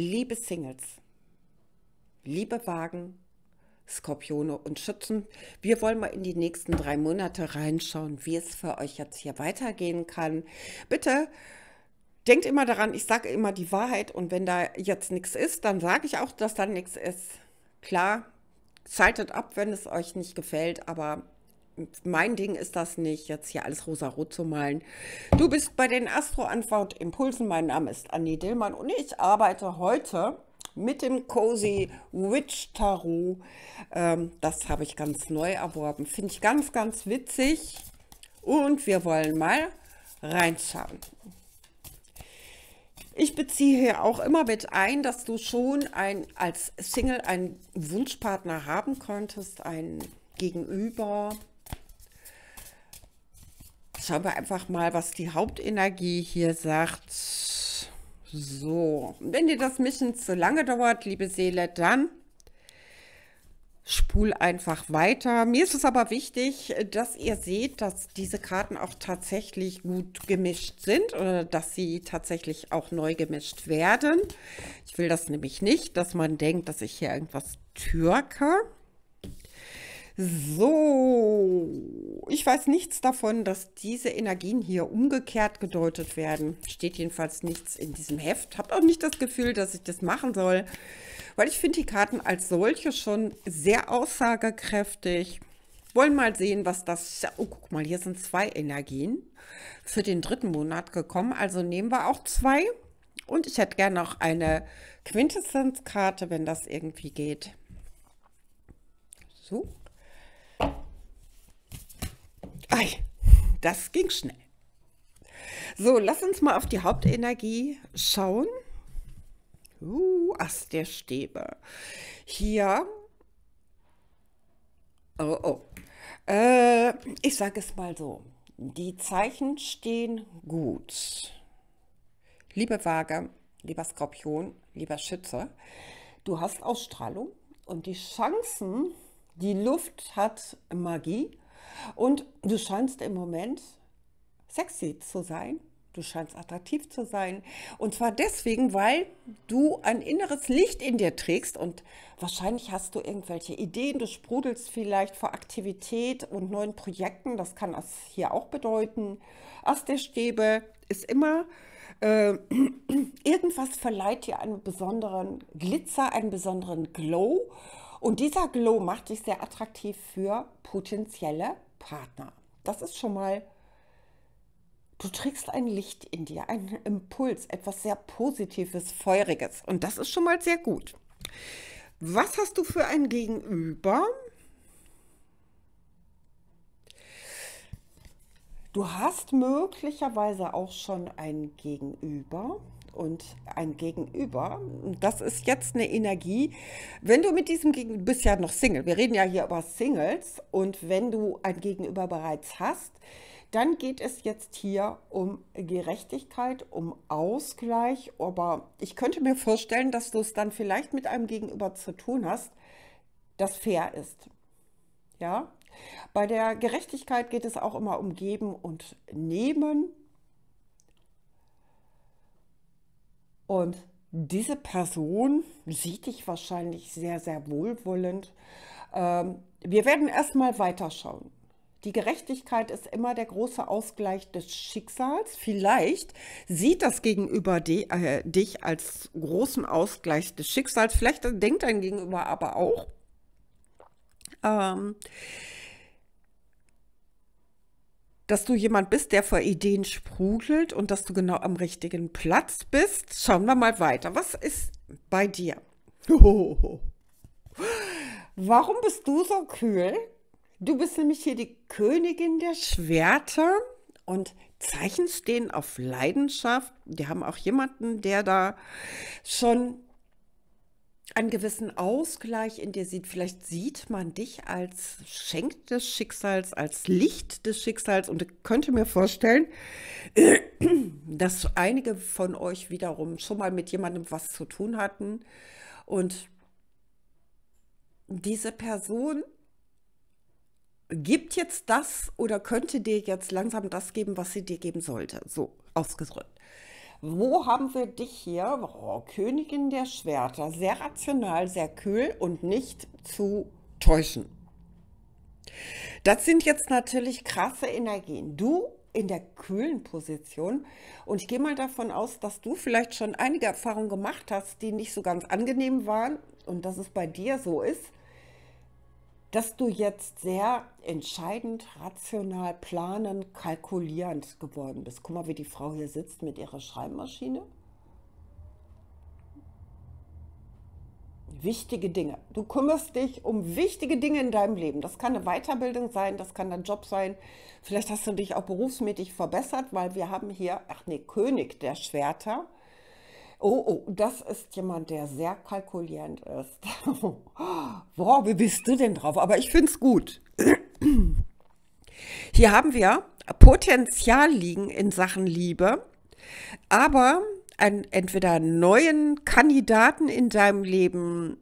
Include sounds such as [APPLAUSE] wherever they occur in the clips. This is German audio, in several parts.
Liebe Singles, liebe Wagen, Skorpione und Schützen, wir wollen mal in die nächsten drei Monate reinschauen, wie es für euch jetzt hier weitergehen kann. Bitte denkt immer daran, ich sage immer die Wahrheit und wenn da jetzt nichts ist, dann sage ich auch, dass da nichts ist. Klar, schaltet ab, wenn es euch nicht gefällt, aber mein Ding ist das nicht, jetzt hier alles rosarot zu malen. Du bist bei den Astro-Antwort Impulsen. Mein Name ist Annie Dillmann und ich arbeite heute mit dem Cozy Witch Tarot. Ähm, das habe ich ganz neu erworben. Finde ich ganz, ganz witzig. Und wir wollen mal reinschauen. Ich beziehe hier auch immer mit ein, dass du schon ein, als Single einen Wunschpartner haben könntest, ein Gegenüber, Schauen wir einfach mal, was die Hauptenergie hier sagt. So, wenn dir das Mischen zu lange dauert, liebe Seele, dann spul einfach weiter. Mir ist es aber wichtig, dass ihr seht, dass diese Karten auch tatsächlich gut gemischt sind oder dass sie tatsächlich auch neu gemischt werden. Ich will das nämlich nicht, dass man denkt, dass ich hier irgendwas türke. So, ich weiß nichts davon, dass diese Energien hier umgekehrt gedeutet werden. Steht jedenfalls nichts in diesem Heft. Habe auch nicht das Gefühl, dass ich das machen soll, weil ich finde die Karten als solche schon sehr aussagekräftig. Wollen mal sehen, was das... Oh, guck mal, hier sind zwei Energien für den dritten Monat gekommen. Also nehmen wir auch zwei. Und ich hätte gerne noch eine Quintessenzkarte, wenn das irgendwie geht. So. Ei, das ging schnell. So, lass uns mal auf die Hauptenergie schauen. Uh, Ast der Stäbe. Hier. Oh, oh. Äh, ich sage es mal so. Die Zeichen stehen gut. Liebe Waage, lieber Skorpion, lieber Schütze, du hast Ausstrahlung und die Chancen, die Luft hat Magie und du scheinst im Moment sexy zu sein. Du scheinst attraktiv zu sein. Und zwar deswegen, weil du ein inneres Licht in dir trägst und wahrscheinlich hast du irgendwelche Ideen. Du sprudelst vielleicht vor Aktivität und neuen Projekten. Das kann es hier auch bedeuten. Aus der Stäbe ist immer äh, [CLEARS THROAT] irgendwas verleiht dir einen besonderen Glitzer, einen besonderen Glow. Und dieser Glow macht dich sehr attraktiv für potenzielle Partner. Das ist schon mal, du trägst ein Licht in dir, einen Impuls, etwas sehr Positives, Feuriges. Und das ist schon mal sehr gut. Was hast du für ein Gegenüber? Du hast möglicherweise auch schon ein Gegenüber und ein Gegenüber. Das ist jetzt eine Energie. Wenn du mit diesem Gegenüber, bist ja noch Single, wir reden ja hier über Singles und wenn du ein Gegenüber bereits hast, dann geht es jetzt hier um Gerechtigkeit, um Ausgleich. Aber ich könnte mir vorstellen, dass du es dann vielleicht mit einem Gegenüber zu tun hast, das fair ist. Ja, bei der Gerechtigkeit geht es auch immer um Geben und Nehmen. Und diese Person sieht dich wahrscheinlich sehr, sehr wohlwollend. Ähm, wir werden erstmal weiterschauen. Die Gerechtigkeit ist immer der große Ausgleich des Schicksals. Vielleicht sieht das Gegenüber die, äh, dich als großen Ausgleich des Schicksals. Vielleicht denkt dein Gegenüber aber auch. Ähm, dass du jemand bist, der vor Ideen sprudelt und dass du genau am richtigen Platz bist. Schauen wir mal weiter. Was ist bei dir? Hohoho. [LAUGHS] Warum bist du so kühl? Du bist nämlich hier die Königin der Schwerter und Zeichen stehen auf Leidenschaft. Wir haben auch jemanden, der da schon einen gewissen Ausgleich in dir sieht. Vielleicht sieht man dich als Schenk des Schicksals, als Licht des Schicksals und könnte mir vorstellen, [CLEARS THROAT] dass einige von euch wiederum schon mal mit jemandem was zu tun hatten und diese Person gibt jetzt das oder könnte dir jetzt langsam das geben, was sie dir geben sollte. So ausgedrückt. Wo haben wir dich hier? Oh, Königin der Schwerter. Sehr rational, sehr kühl und nicht zu täuschen. Das sind jetzt natürlich krasse Energien. Du in der kühlen Position. Und ich gehe mal davon aus, dass du vielleicht schon einige Erfahrungen gemacht hast, die nicht so ganz angenehm waren und dass es bei dir so ist dass du jetzt sehr entscheidend, rational, planend, kalkulierend geworden bist. Guck mal, wie die Frau hier sitzt mit ihrer Schreibmaschine. Wichtige Dinge. Du kümmerst dich um wichtige Dinge in deinem Leben. Das kann eine Weiterbildung sein, das kann dein Job sein. Vielleicht hast du dich auch berufsmäßig verbessert, weil wir haben hier, ach nee, König der Schwerter Oh, oh, das ist jemand, der sehr kalkulierend ist. [LAUGHS] Boah, wie bist du denn drauf? Aber ich finde es gut. [CLEARS THROAT] Hier haben wir Potenzial liegen in Sachen Liebe, aber einen entweder neuen Kandidaten in deinem Leben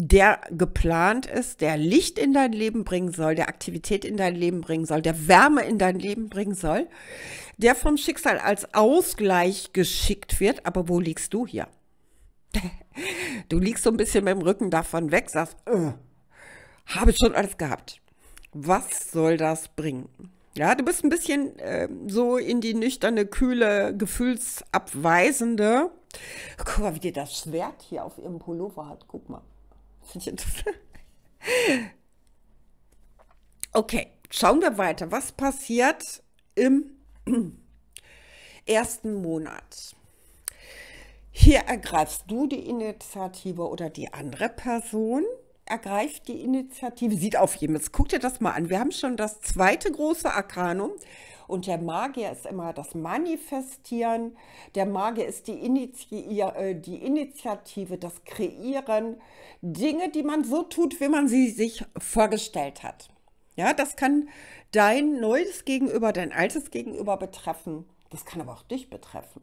der geplant ist, der Licht in dein Leben bringen soll, der Aktivität in dein Leben bringen soll, der Wärme in dein Leben bringen soll, der vom Schicksal als Ausgleich geschickt wird. Aber wo liegst du hier? [LAUGHS] Du liegst so ein bisschen mit dem Rücken davon weg, sagst, oh, habe schon alles gehabt. Was soll das bringen? Ja, du bist ein bisschen äh, so in die nüchterne, kühle, gefühlsabweisende. Guck mal, wie dir das Schwert hier auf ihrem Pullover hat. Guck mal. Finde ich interessant. Okay, schauen wir weiter. Was passiert im [CLEARS THROAT] ersten Monat? Hier ergreifst du die Initiative oder die andere Person ergreift die Initiative, sieht auf jeden Fall. Guck dir das mal an. Wir haben schon das zweite große Arkanum und der Magier ist immer das Manifestieren, der Magier ist die, Initiative, äh, die Initiative das Kreieren, Dinge, die man so tut, wie man sie sich vorgestellt hat. Ja, das kann dein neues Gegenüber, dein altes Gegenüber betreffen. Das kann aber auch dich betreffen.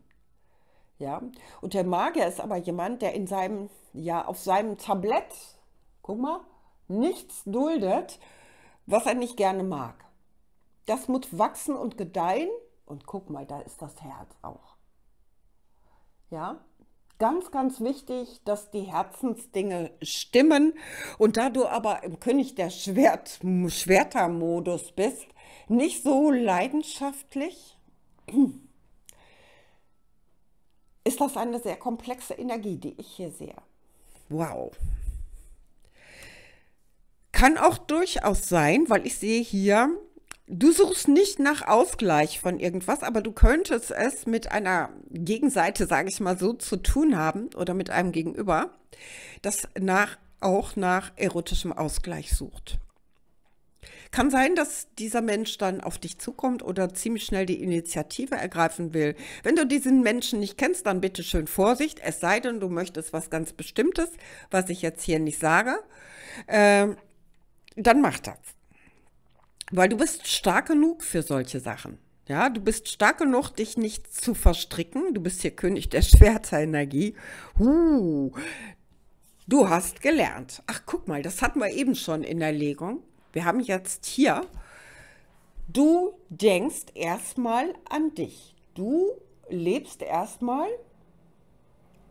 Ja, und der Magier ist aber jemand, der in seinem, ja, auf seinem Tablett, guck mal, nichts duldet, was er nicht gerne mag. Das muss wachsen und gedeihen. Und guck mal, da ist das Herz auch. Ja, ganz, ganz wichtig, dass die Herzensdinge stimmen. Und da du aber im König der Schwert Schwertermodus bist, nicht so leidenschaftlich, [CLEARS THROAT] ist das eine sehr komplexe Energie, die ich hier sehe. Wow. Kann auch durchaus sein, weil ich sehe hier Du suchst nicht nach Ausgleich von irgendwas, aber du könntest es mit einer Gegenseite, sage ich mal so, zu tun haben oder mit einem Gegenüber, das nach, auch nach erotischem Ausgleich sucht. Kann sein, dass dieser Mensch dann auf dich zukommt oder ziemlich schnell die Initiative ergreifen will. Wenn du diesen Menschen nicht kennst, dann bitte schön Vorsicht, es sei denn, du möchtest was ganz Bestimmtes, was ich jetzt hier nicht sage. Ähm, dann mach das. Weil du bist stark genug für solche Sachen. Ja, du bist stark genug, dich nicht zu verstricken. Du bist hier König der [LAUGHS] Schwerterenergie. Uh, du hast gelernt. Ach, guck mal, das hatten wir eben schon in der Legung. Wir haben jetzt hier, du denkst erstmal an dich. Du lebst erstmal,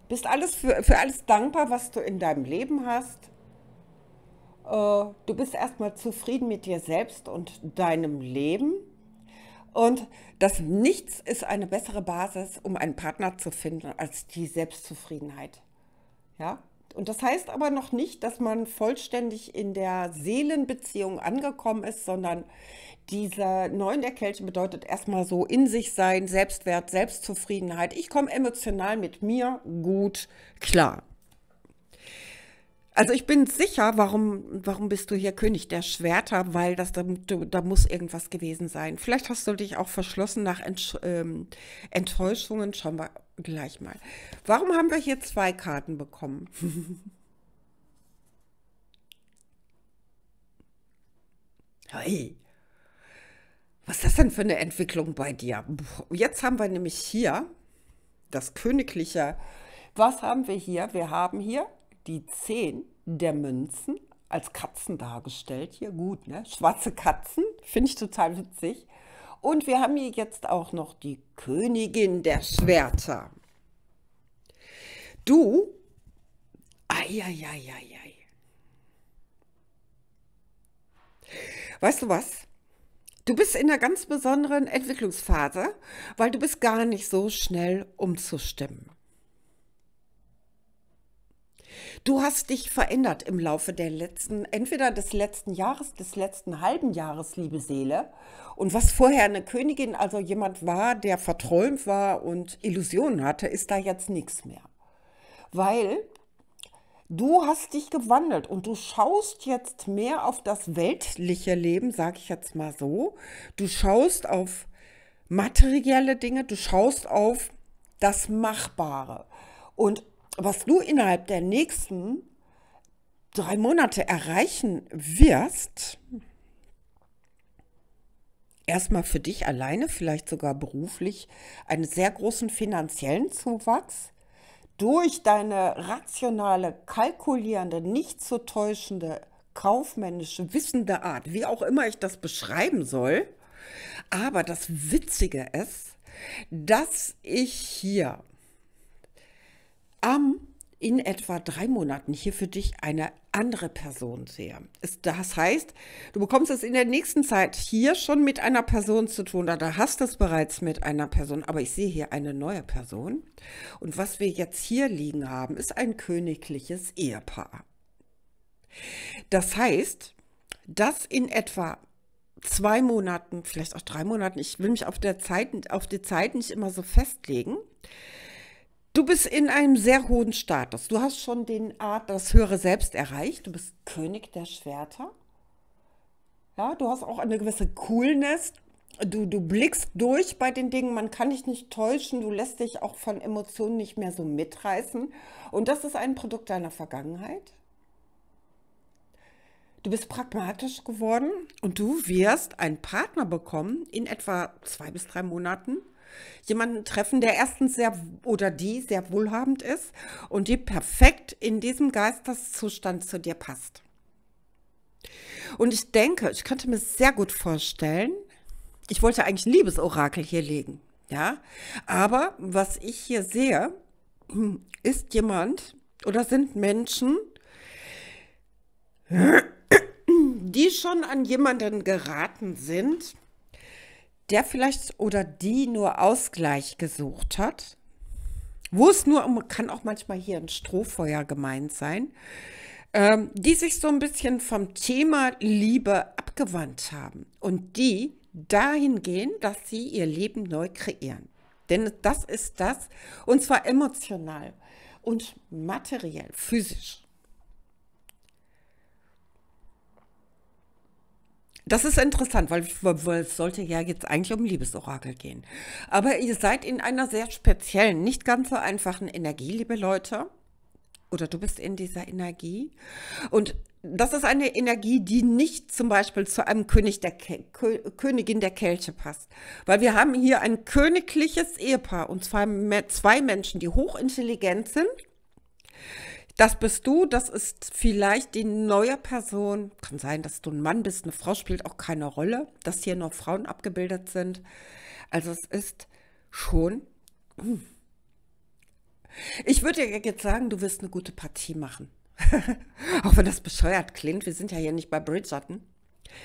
bist alles für, für alles dankbar, was du in deinem Leben hast äh, du bist erstmal zufrieden mit dir selbst und deinem Leben. Und dass Nichts ist eine bessere Basis, um einen Partner zu finden, als die Selbstzufriedenheit. Ja? Und das heißt aber noch nicht, dass man vollständig in der Seelenbeziehung angekommen ist, sondern dieser Neuen der Kelche bedeutet erstmal so in sich sein, Selbstwert, Selbstzufriedenheit. Ich komme emotional mit mir gut klar. Also ich bin sicher, warum, warum bist du hier König der Schwerter? Weil das, da, da muss irgendwas gewesen sein. Vielleicht hast du dich auch verschlossen nach Entsch ähm, Enttäuschungen. Schauen wir gleich mal. Warum haben wir hier zwei Karten bekommen? [LAUGHS] hey, was ist das denn für eine Entwicklung bei dir? Jetzt haben wir nämlich hier das königliche. Was haben wir hier? Wir haben hier die Zehn der Münzen als Katzen dargestellt. Hier gut, ne? Schwarze Katzen, finde ich total witzig. Und wir haben hier jetzt auch noch die Königin der Schwerter. Du, eieieiei. Weißt du was? Du bist in einer ganz besonderen Entwicklungsphase, weil du bist gar nicht so schnell umzustimmen. Du hast dich verändert im Laufe der letzten, entweder des letzten Jahres, des letzten halben Jahres, liebe Seele. Und was vorher eine Königin, also jemand war, der verträumt war und Illusionen hatte, ist da jetzt nichts mehr. Weil du hast dich gewandelt und du schaust jetzt mehr auf das weltliche Leben, sage ich jetzt mal so. Du schaust auf materielle Dinge, du schaust auf das Machbare. Und was du innerhalb der nächsten drei Monate erreichen wirst, erstmal für dich alleine, vielleicht sogar beruflich, einen sehr großen finanziellen Zuwachs durch deine rationale, kalkulierende, nicht zu täuschende, kaufmännische, wissende Art, wie auch immer ich das beschreiben soll. Aber das Witzige ist, dass ich hier am in etwa drei Monaten hier für dich eine andere Person sehe. Das heißt, du bekommst es in der nächsten Zeit hier schon mit einer Person zu tun oder hast es bereits mit einer Person, aber ich sehe hier eine neue Person. Und was wir jetzt hier liegen haben, ist ein königliches Ehepaar. Das heißt, dass in etwa zwei Monaten, vielleicht auch drei Monaten, ich will mich auf, der Zeit, auf die Zeit nicht immer so festlegen, Du bist in einem sehr hohen Status. Du hast schon den Art, das höhere Selbst erreicht. Du bist König der Schwerter. Ja, du hast auch eine gewisse Coolness. Du, du blickst durch bei den Dingen. Man kann dich nicht täuschen. Du lässt dich auch von Emotionen nicht mehr so mitreißen. Und das ist ein Produkt deiner Vergangenheit. Du bist pragmatisch geworden und du wirst einen Partner bekommen in etwa zwei bis drei Monaten jemanden treffen, der erstens sehr oder die sehr wohlhabend ist und die perfekt in diesem Geisteszustand zu dir passt. Und ich denke, ich könnte mir sehr gut vorstellen, ich wollte eigentlich ein Liebesorakel hier legen, ja, aber was ich hier sehe, [CLEARS THROAT] ist jemand oder sind Menschen, [CLEARS THROAT] die schon an jemanden geraten sind, der vielleicht oder die nur Ausgleich gesucht hat. Wo es nur um, kann auch manchmal hier ein Strohfeuer gemeint sein, ähm, die sich so ein bisschen vom Thema Liebe abgewandt haben und die dahin gehen, dass sie ihr Leben neu kreieren. Denn das ist das, und zwar emotional und materiell, physisch. Das ist interessant, weil, weil es sollte ja jetzt eigentlich um Liebesorakel gehen. Aber ihr seid in einer sehr speziellen, nicht ganz so einfachen Energie, liebe Leute. Oder du bist in dieser Energie. Und das ist eine Energie, die nicht zum Beispiel zu einem König der Ke Kö Königin der Kelche passt. Weil wir haben hier ein königliches Ehepaar und zwei, zwei Menschen, die hochintelligent sind das bist du, das ist vielleicht die neue Person. Kann sein, dass du ein Mann bist, eine Frau spielt auch keine Rolle, dass hier nur Frauen abgebildet sind. Also es ist schon. Hm. Ich würde dir jetzt sagen, du wirst eine gute Partie machen. [LAUGHS] auch wenn das bescheuert klingt, wir sind ja hier nicht bei Bridgerton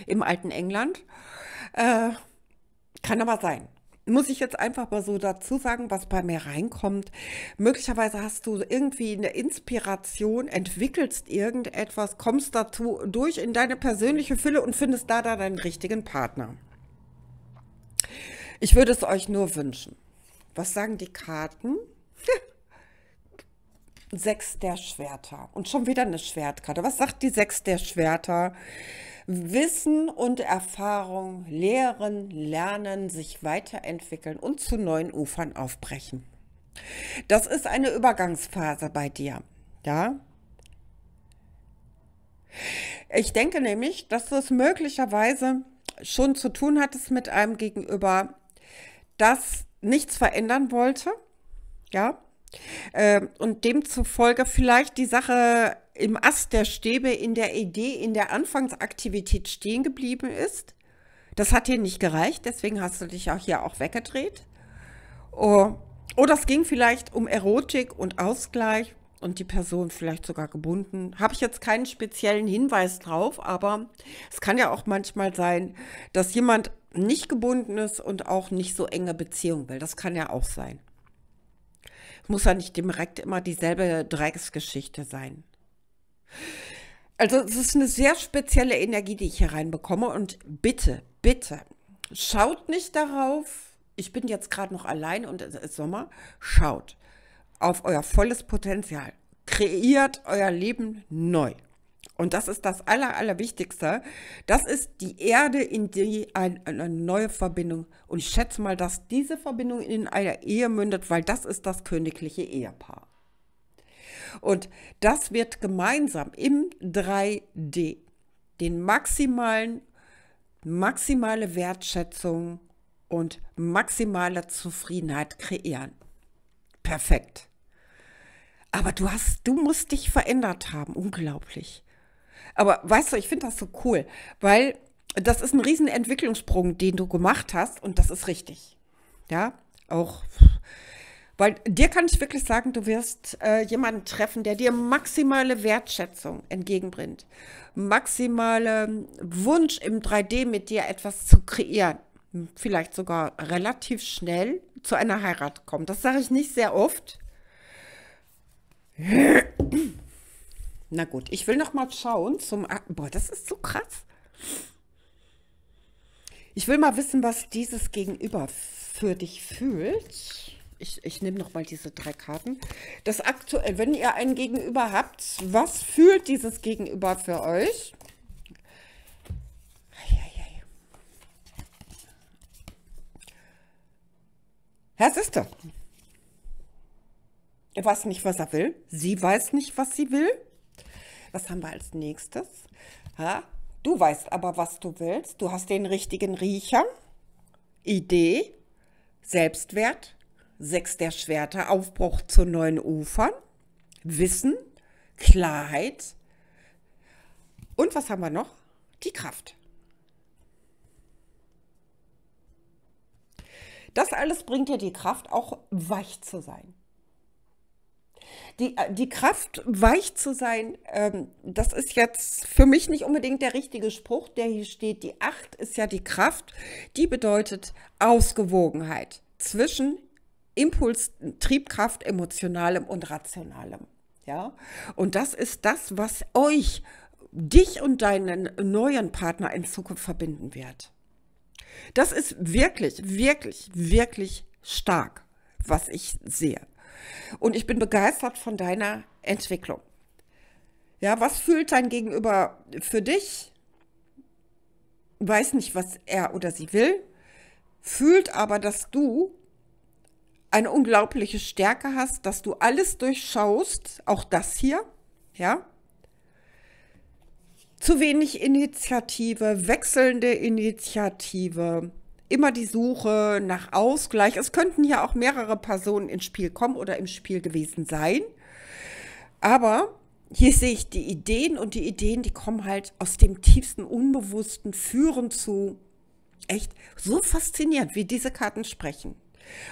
im alten England. Äh, kann aber sein muss ich jetzt einfach mal so dazu sagen, was bei mir reinkommt. Möglicherweise hast du irgendwie eine Inspiration, entwickelst irgendetwas, kommst dazu durch in deine persönliche Fülle und findest da dann deinen richtigen Partner. Ich würde es euch nur wünschen. Was sagen die Karten? [LAUGHS] Sechs der Schwerter. Und schon wieder eine Schwertkarte. Was sagt die Sechs der Schwerter? Wissen und Erfahrung lehren, lernen, sich weiterentwickeln und zu neuen Ufern aufbrechen. Das ist eine Übergangsphase bei dir. Ja? Ich denke nämlich, dass du es möglicherweise schon zu tun hattest mit einem Gegenüber, das nichts verändern wollte. Ja? Äh, und demzufolge vielleicht die Sache im Ast der Stäbe in der Idee, in der Anfangsaktivität stehen geblieben ist. Das hat dir nicht gereicht, deswegen hast du dich auch hier auch weggedreht. Oh, oder oh, es ging vielleicht um Erotik und Ausgleich und die Person vielleicht sogar gebunden. Habe ich jetzt keinen speziellen Hinweis drauf, aber es kann ja auch manchmal sein, dass jemand nicht gebunden ist und auch nicht so enge Beziehung will. Das kann ja auch sein. muss ja nicht direkt immer dieselbe Drecksgeschichte sein. Also es ist eine sehr spezielle Energie, die ich hier reinbekomme. Und bitte, bitte, schaut nicht darauf, ich bin jetzt gerade noch allein und es ist Sommer, schaut auf euer volles Potenzial. Kreiert euer Leben neu. Und das ist das Aller, Allerwichtigste. Das ist die Erde, in die ein, eine neue Verbindung. Und ich schätze mal, dass diese Verbindung in einer Ehe mündet, weil das ist das königliche Ehepaar. Und das wird gemeinsam im 3D den maximalen, maximale Wertschätzung und maximale Zufriedenheit kreieren. Perfekt. Aber du hast, du musst dich verändert haben. Unglaublich. Aber weißt du, ich finde das so cool, weil das ist ein riesen Entwicklungssprung, den du gemacht hast und das ist richtig. Ja, auch weil dir kann ich wirklich sagen, du wirst äh, jemanden treffen, der dir maximale Wertschätzung entgegenbringt. Maximale ähm, Wunsch im 3D mit dir etwas zu kreieren. Hm, vielleicht sogar relativ schnell zu einer Heirat kommt. Das sage ich nicht sehr oft. [CLEARS THROAT] Na gut, ich will noch mal schauen zum... Boah, das ist so krass. Ich will mal wissen, was dieses Gegenüber für dich fühlt ich, ich nehme nochmal diese drei Karten. Das aktuell, wenn ihr ein Gegenüber habt, was fühlt dieses Gegenüber für euch? Herr Sister, er weiß nicht, was er will. Sie weiß nicht, was sie will. Was haben wir als nächstes? Ha? Du weißt aber, was du willst. Du hast den richtigen Riecher, Idee, Selbstwert, Sechs der Schwerter, Aufbruch zu neuen Ufern, Wissen, Klarheit und was haben wir noch? Die Kraft. Das alles bringt dir die Kraft, auch weich zu sein. Die, äh, die Kraft, weich zu sein, ähm, das ist jetzt für mich nicht unbedingt der richtige Spruch, der hier steht. Die Acht ist ja die Kraft, die bedeutet Ausgewogenheit zwischen Impuls, Triebkraft, emotionalem und rationalem. Ja? Und das ist das, was euch, dich und deinen neuen Partner in Zukunft verbinden wird. Das ist wirklich, wirklich, wirklich stark, was ich sehe. Und ich bin begeistert von deiner Entwicklung. Ja, was fühlt dein Gegenüber für dich? Weiß nicht, was er oder sie will, fühlt aber, dass du eine unglaubliche Stärke hast, dass du alles durchschaust, auch das hier, ja. Zu wenig Initiative, wechselnde Initiative, immer die Suche nach Ausgleich. Es könnten ja auch mehrere Personen ins Spiel kommen oder im Spiel gewesen sein. Aber hier sehe ich die Ideen und die Ideen, die kommen halt aus dem tiefsten Unbewussten, führen zu echt so faszinierend, wie diese Karten sprechen.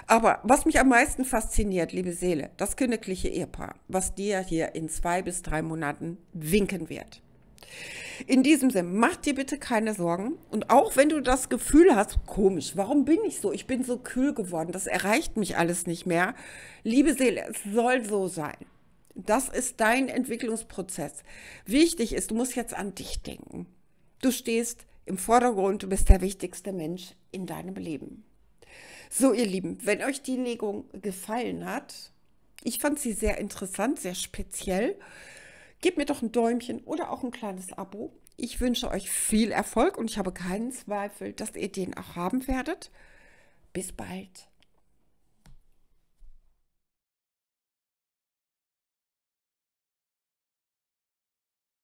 Aber was mich am meisten fasziniert, liebe Seele, das königliche Ehepaar, was dir hier in zwei bis drei Monaten winken wird. In diesem Sinne, mach dir bitte keine Sorgen. Und auch wenn du das Gefühl hast, komisch, warum bin ich so? Ich bin so kühl geworden, das erreicht mich alles nicht mehr. Liebe Seele, es soll so sein. Das ist dein Entwicklungsprozess. Wichtig ist, du musst jetzt an dich denken. Du stehst im Vordergrund, du bist der wichtigste Mensch in deinem Leben. So, ihr Lieben, wenn euch die Legung gefallen hat, ich fand sie sehr interessant, sehr speziell. Gebt mir doch ein Däumchen oder auch ein kleines Abo. Ich wünsche euch viel Erfolg und ich habe keinen Zweifel, dass ihr den auch haben werdet. Bis bald.